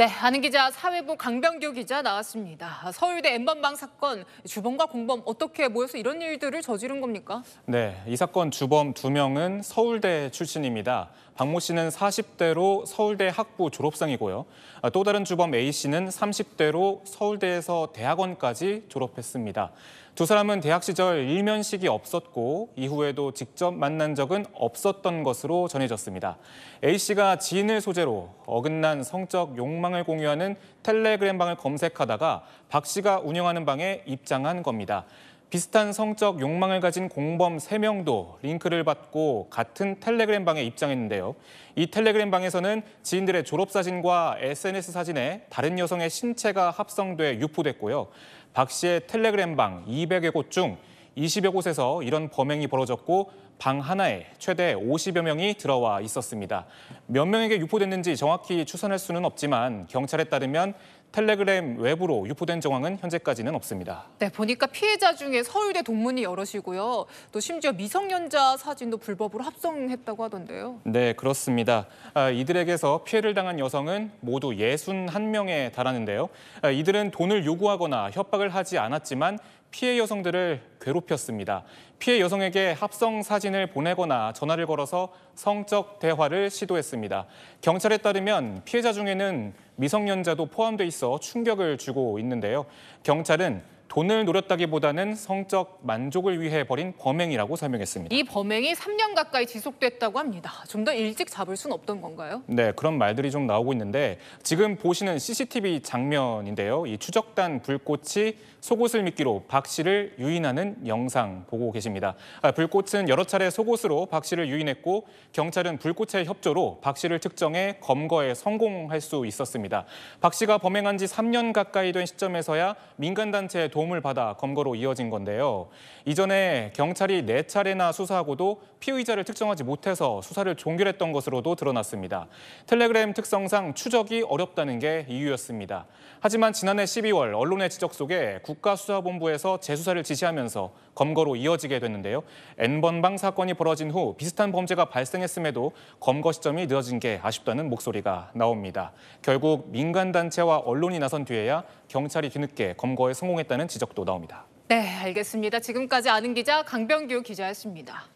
네, 아는 기자 사회부 강병규 기자 나왔습니다. 서울대 엠번방 사건 주범과 공범 어떻게 모여서 이런 일들을 저지른 겁니까? 네, 이 사건 주범 두 명은 서울대 출신입니다. 박모 씨는 40대로 서울대 학부 졸업생이고요. 아, 또 다른 주범 A 씨는 30대로 서울대에서 대학원까지 졸업했습니다. 두 사람은 대학 시절 일면식이 없었고 이후에도 직접 만난 적은 없었던 것으로 전해졌습니다. A 씨가 지인을 소재로 어긋난 성적 욕망을 공유하는 텔레그램 방을 검색하다가 박 씨가 운영하는 방에 입장한 겁니다. 비슷한 성적 욕망을 가진 공범 3명도 링크를 받고 같은 텔레그램 방에 입장했는데요. 이 텔레그램 방에서는 지인들의 졸업사진과 SNS 사진에 다른 여성의 신체가 합성돼 유포됐고요. 박 씨의 텔레그램 방 200여 곳 중 20여 곳에서 이런 범행이 벌어졌고 방 하나에 최대 50여 명이 들어와 있었습니다. 몇 명에게 유포됐는지 정확히 추산할 수는 없지만 경찰에 따르면 텔레그램 외부로 유포된 정황은 현재까지는 없습니다. 네, 보니까 피해자 중에 서울대 동문이 여럿이고요. 또 심지어 미성년자 사진도 불법으로 합성했다고 하던데요. 네, 그렇습니다. 아, 이들에게서 피해를 당한 여성은 모두 61명에 달하는데요. 아, 이들은 돈을 요구하거나 협박을 하지 않았지만 피해 여성들을 괴롭혔습니다. 피해 여성에게 합성 사진을 보내거나 전화를 걸어서 성적 대화를 시도했습니다. 경찰에 따르면 피해자 중에는 미성년자도 포함돼 있어 충격을 주고 있는데요. 경찰은 돈을 노렸다기보다는 성적 만족을 위해 벌인 범행이라고 설명했습니다. 이 범행이 3년 가까이 지속됐다고 합니다. 좀 더 일찍 잡을 순 없던 건가요? 네, 그런 말들이 좀 나오고 있는데 지금 보시는 CCTV 장면인데요. 이 추적단 불꽃이 속옷을 미끼로 박 씨를 유인하는 영상 보고 계십니다. 아, 불꽃은 여러 차례 속옷으로 박 씨를 유인했고 경찰은 불꽃의 협조로 박 씨를 특정해 검거에 성공할 수 있었습니다. 박 씨가 범행한 지 3년 가까이 된 시점에서야 민간단체의 도 도움을 받아 검거로 이어진 건데요. 이전에 경찰이 4차례나 수사하고도 피의자를 특정하지 못해서 수사를 종결했던 것으로도 드러났습니다. 텔레그램 특성상 추적이 어렵다는 게 이유였습니다. 하지만 지난해 12월 언론의 지적 속에 국가수사본부에서 재수사를 지시하면서 검거로 이어지게 됐는데요. N번방 사건이 벌어진 후 비슷한 범죄가 발생했음에도 검거 시점이 늦어진 게 아쉽다는 목소리가 나옵니다. 결국 민간단체와 언론이 나선 뒤에야 경찰이 뒤늦게 검거에 성공했다는 지적도 나옵니다. 네, 알겠습니다. 지금까지 아는 기자 강병규 기자였습니다.